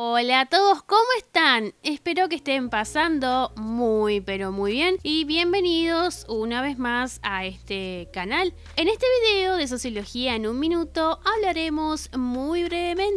Hola a todos, ¿cómo están? Espero que estén pasando muy pero muy bien y bienvenidos una vez más a este canal. En este video de Sociología en un minuto hablaremos muy brevemente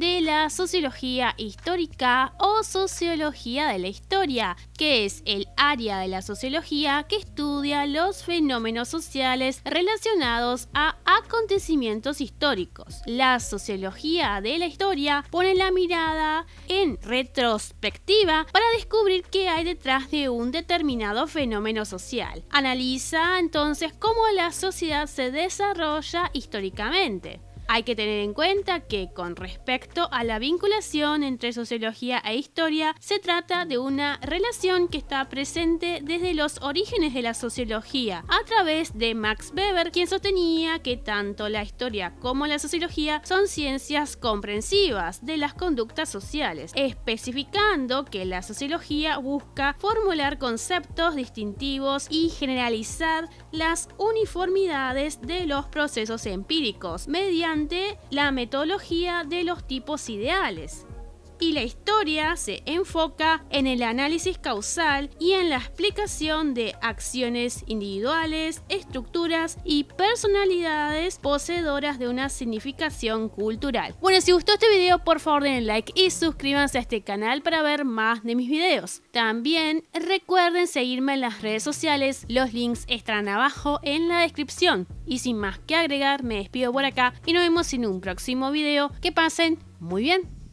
de la sociología histórica o sociología de la historia, que es el área de la sociología que estudia los fenómenos sociales relacionados a acontecimientos históricos. La sociología de la historia pone la mirada en retrospectiva para descubrir qué hay detrás de un determinado fenómeno social. Analiza entonces cómo la sociedad se desarrolla históricamente. Hay que tener en cuenta que con respecto a la vinculación entre sociología e historia, se trata de una relación que está presente desde los orígenes de la sociología, a través de Max Weber, quien sostenía que tanto la historia como la sociología son ciencias comprensivas de las conductas sociales, especificando que la sociología busca formular conceptos distintivos y generalizar las uniformidades de los procesos empíricos la metodología de los tipos ideales y la historia se enfoca en el análisis causal y en la explicación de acciones individuales, estructuras y personalidades poseedoras de una significación cultural. Bueno, si gustó este video, por favor denle like y suscríbanse a este canal para ver más de mis videos. También recuerden seguirme en las redes sociales, los links estarán abajo en la descripción. Y sin más que agregar, me despido por acá y nos vemos en un próximo video. Que pasen muy bien.